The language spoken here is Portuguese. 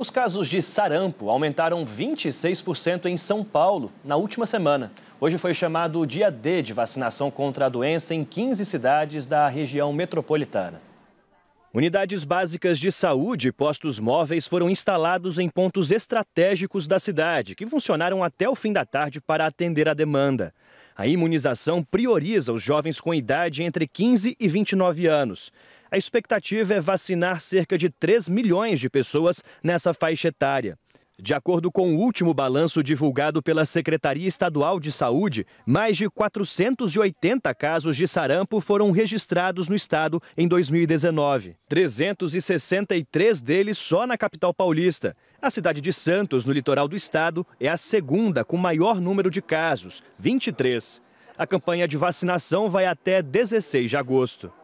Os casos de sarampo aumentaram 26% em São Paulo na última semana. Hoje foi chamado o dia D de vacinação contra a doença em 15 cidades da região metropolitana. Unidades básicas de saúde e postos móveis foram instalados em pontos estratégicos da cidade, que funcionaram até o fim da tarde para atender a demanda. A imunização prioriza os jovens com idade entre 15 e 29 anos. A expectativa é vacinar cerca de 3 milhões de pessoas nessa faixa etária. De acordo com o último balanço divulgado pela Secretaria Estadual de Saúde, mais de 480 casos de sarampo foram registrados no estado em 2019. 363 deles só na capital paulista. A cidade de Santos, no litoral do estado, é a segunda com maior número de casos, 23. A campanha de vacinação vai até 16 de agosto.